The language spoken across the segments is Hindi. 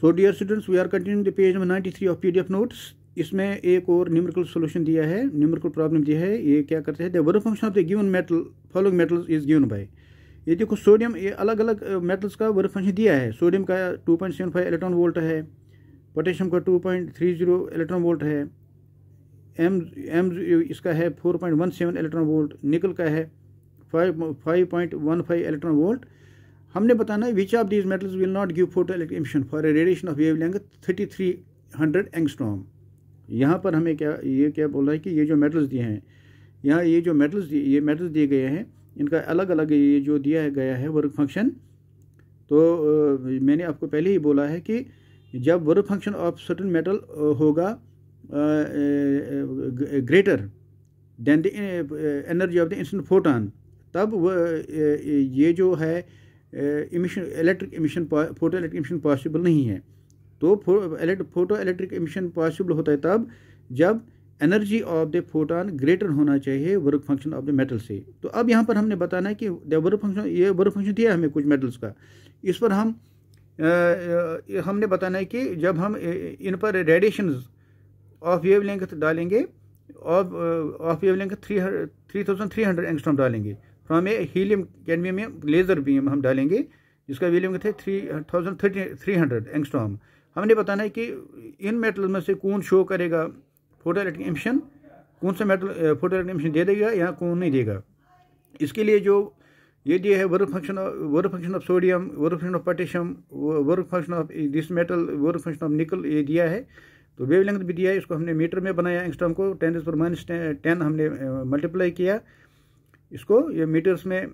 So dear students we are continue the page number three of P D F notes इसमें एक और न्यूमरिकल सोल्यूशन दिया है न्यूमरिकल प्रॉब्लम दिया है ये क्या करते हैं the work function of the given metal following metals is given by ये देखो सोडियम ये अलग अलग मेटल्स का वर्क फंक्शन दिया है सोडियम का two point seven five electron volt है पोटेशियम का two point three zero electron volt है एम एम इसका है four point one seven electron volt nickel का है five five point one five electron volt हमने बताना है which of these metals will not give photoelectric for a radiation of wavelength thirty three hundred angstrom यहाँ पर हमें क्या ये क्या बोल रहा है कि ये जो मेटल्स दिए हैं यहाँ ये जो मेटल्स ये मेटल्स दिए गए हैं इनका अलग अलग ये जो दिया गया है वर्क फंक्शन तो मैंने आपको पहले ही बोला है कि जब work function of certain metal होगा greater than the energy of the instant photon तब ये जो है emission electric emission photo electric emission possible नहीं है तो फोटो इलेक्ट्रिक इमिशन पॉसिबल होता है तब जब energy of the photon greater होना चाहिए work function of the metal से तो अब यहाँ पर हमने बताना है कि वर्क फंक्शन ये वर्क फंक्शन दिया हमें कुछ मेटल्स का इस पर हम आ, हमने बताना है कि जब हम इन पर रेडिएशन ऑफ वेव लेंथ डालेंगे of of wavelength three three thousand three hundred angstrom डालेंगे तो हमें हीलियम कैन में लेज़र बीम हम डालेंगे जिसका वैल्यू था three thousand thirty three hundred angstrom हमने बताना है कि इन मेटल में से कौन शो करेगा फोटो इलेक्ट्रिक एमिशन कौन सा मेटल फोटो इलेक्ट्रिक एमिशन दे देगा या कौन नहीं देगा इसके लिए जो ये दिया है work function work function of sodium work function of potassium work function of this metal work function of nickel ये दिया है तो वेवलेंथ भी दिया है इसको हमने मीटर में बनाया एंगस्ट्रॉम को टेन इस पर माइनस टेन हमने मल्टीप्लाई किया इसको ये मीटर्स में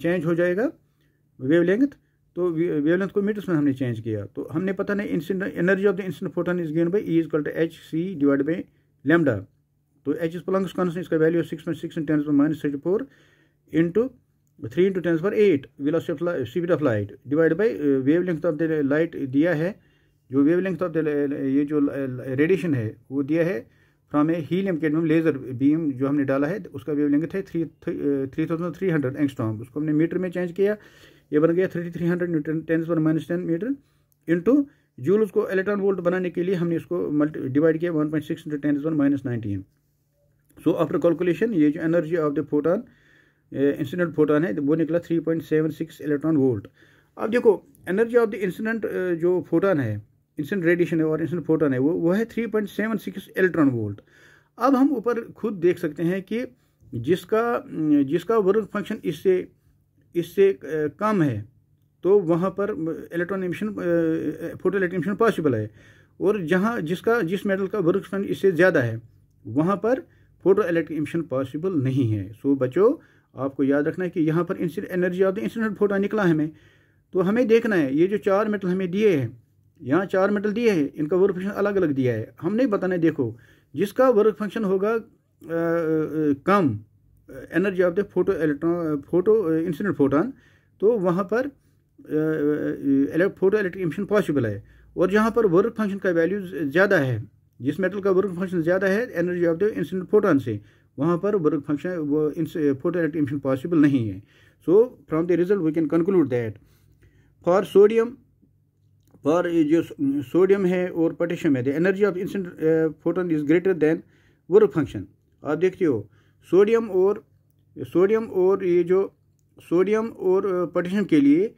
चेंज हो जाएगा वेवलेंथ तो वेवलेंथ को मीटर्स में हमने चेंज किया तो हमने पता नहीं instant energy of the instant photon is given by E equal to H C divide by lambda तो एच इज प्लंग इसका value six point six ten पर minus thirty four into three into ten पर eight of speed of light divide by wavelength of the light दिया है जो वेव लेंथ ऑफ द ये जो रेडिएशन है वो दिया है from a helium cadmium laser beam जो हमने डाला है उसका वेव लेंथ है three three thousand three hundred angstrom उसको हमने मीटर में चेंज किया ये बन गया thirty three hundred newton ten पर minus ten metre into joule उसको इलेक्ट्रॉन वोल्ट बनाने के लिए हमने इसको मल्टी डिवाइड किया one point six into ten पर minus nineteen so after calculation ये जो energy of the photon incident photon है वो निकला three point seven six electron volt अब देखो एनर्जी ऑफ द इंसिडेंट जो फोटोन है इंसेंट रेडिएशन है और इंसेंट फोटोन है वो वो है three point seven six electron volt अब हम ऊपर खुद देख सकते हैं कि जिसका जिसका वर्क फंक्शन इससे इससे कम है तो वहाँ पर electron emission photoelectron emission possible है और जहाँ जिसका जिस मेटल का वर्क फंक्शन इससे ज़्यादा है वहाँ पर फोटो इलेक्ट्रिक एमिशन पॉसिबल नहीं है सो बचो आपको याद रखना है कि यहाँ पर incident energy of the incident photo निकला हमें तो हमें देखना है ये जो चार मेटल हमें दिए हैं यहाँ चार मेटल दिए हैं इनका वर्क फंक्शन अलग अलग दिया है हम नहीं बताना देखो जिसका वर्क फंक्शन होगा कम energy of the photo photoelectron photo incident photon तो वहाँ पर फोटो इलेक्ट्रिक इमिशन पॉसिबल है और जहाँ पर वर्क फंक्शन का वैल्यू ज़्यादा है जिस मेटल का वर्क फंक्शन ज़्यादा है energy of the incident photon से वहाँ पर work function photo electric emission possible नहीं है so from the result we can conclude that for sodium पर जो सोडियम है और पोटेशियम है the energy of incident photon is greater than work function आप देखते हो सोडियम और सोडियम और ये जो सोडियम और uh, पोटेशियम के लिए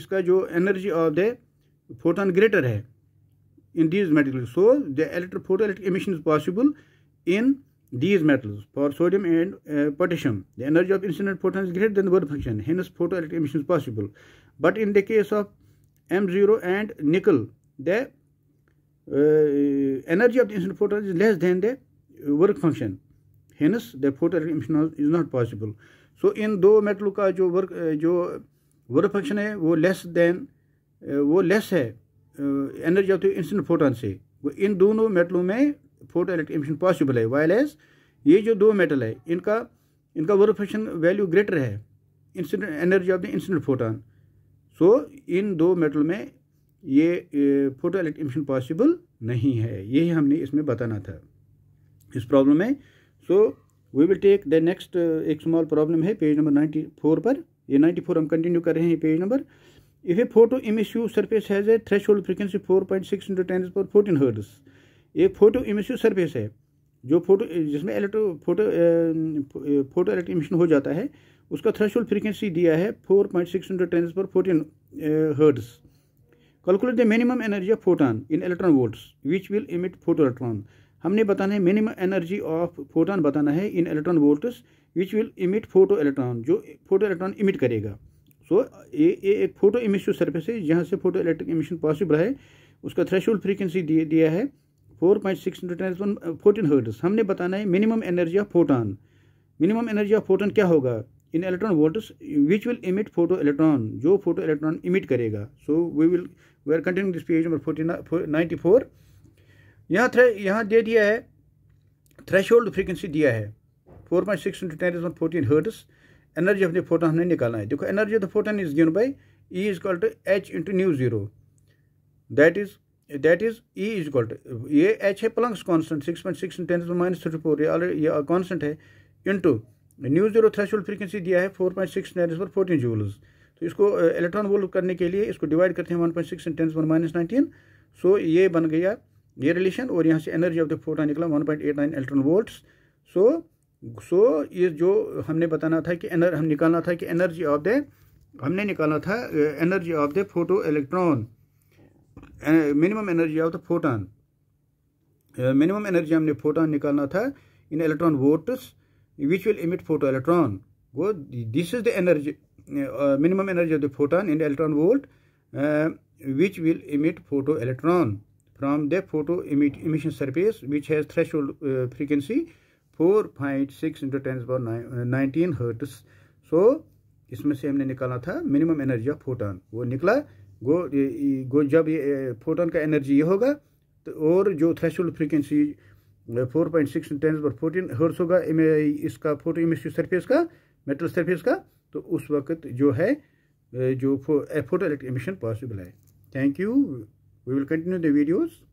इसका जो energy of the photon greater है in these metal so the electro photo electric emission is possible in these metals for sodium and potassium the energy of incident photon is greater than work function hence photo electric emission is possible but in the case of M0 and nickel, the uh, energy of the photo is less less the work function hence the photo photoelectric is not possible. So, इन दो मेटलों का जो वर्क जो वर्क फंक्शन है वो लेस देन वो लेस है energy of the instant photon से वो इन दोनों मेटलों में फोटो इलेक्ट्रिक इमिशन पॉसिबल है वाइल एज ये जो दो मेटल है इनका इनका वर्क फंक्शन वैल्यू ग्रेटर है instant energy of the instant photon so इन दो मेटल में ये फोटो इलेक्ट्रिक पॉसिबल नहीं है यही हमने इसमें बताना था इस प्रॉब्लम में so we will take the next एक स्मॉल प्रॉब्लम है पेज नंबर नाइन्टी फोर पर ये नाइन्टी फोर हम कंटिन्यू कर रहे हैं page number if a photo emissive surface has a threshold frequency four point six into ten पर फोर्टीन हर्ड्स एक फोटो इमिस्यू सरफेस है जो फोटो जिसमें electro photo photo electric emission हो जाता है उसका थ्रेशोल्ड फ्रीक्वेंसी दिया है four point six hundred ten पर fourteen hertz calculate the minimum energy of photon in electron volts which will emit photo electron हमने बताना है मिनिमम एनर्जी ऑफ फोटॉन बताना है in electron volts which will emit photo electron जो फोटो इलेक्ट्रॉन इमिट करेगा सो so, ये, ये एक फोटो इमिशन सर्फेस है जहाँ से फोटो इलेक्ट्रिक इमिशन पॉसिबल है उसका थ्रेशोल्ड फ्रीक्वेंसी दिया, दिया है four point six hundred ten fourteen hertz हमने बताना है minimum energy of photon minimum energy of photon क्या होगा in electron volt which will emit photo electron जो फोटो इलेक्ट्रॉन इमिट करेगा so we will we are continue this page number forty ninety four यहाँ थ्रे यहाँ दे दिया है थ्रेश होल्ड फ्रिक्वेंसी दिया है four point six into ten fourteen hertz energy the photon हमने निकालना है देखो energy of the photon is given by E is equal to h into nu zero that is that is E is equal to ये एच है Planck's constant six point six ten minus thirty four ये ऑलरेडी ये है into nu zero threshold frequency दिया है फोर पॉइंट सिक्स नाइन पर फोर्टीन जूल्स तो इसको इलेक्ट्रॉन वोल्व करने के लिए इसको डिवाइड करते हैं वन पॉइंट सिक्स टेन पर माइनस नाइनटीन सो ये बन गया ये रिलेशन और यहाँ से एनर्जी ऑफ द फोटोन निकला one point eight nine electron volt so so ये जो हमने बताना था कि एनर हम निकालना था कि एनर्जी ऑफ द हमने निकालना था energy of the photo electron minimum energy of the photon minimum energy हमने फोटान निकालना था in electron volts which will emit photoelectron. Good. This is the energy, uh, minimum energy of the photon in the electron volt, uh, which will emit photoelectron from the photo emit emission surface, which has threshold uh, frequency 4.6 into 10 power 9, 19 hertz. So, इसमें से हमने निकाला था मिनिमम एनर्जी ऑफ फोटोन वो निकला गो गो जब ये फोटोन का एनर्जी ये होगा तो और जो threshold frequency four point six ten पर फोर्टीन हर्स होगा इसका फोटो इमेज सरफेस का मेटल सरफेस का तो उस वक्त जो है जो फोटो इलेक्ट्रिक एमिशन पॉसिबल है thank you we will continue the videos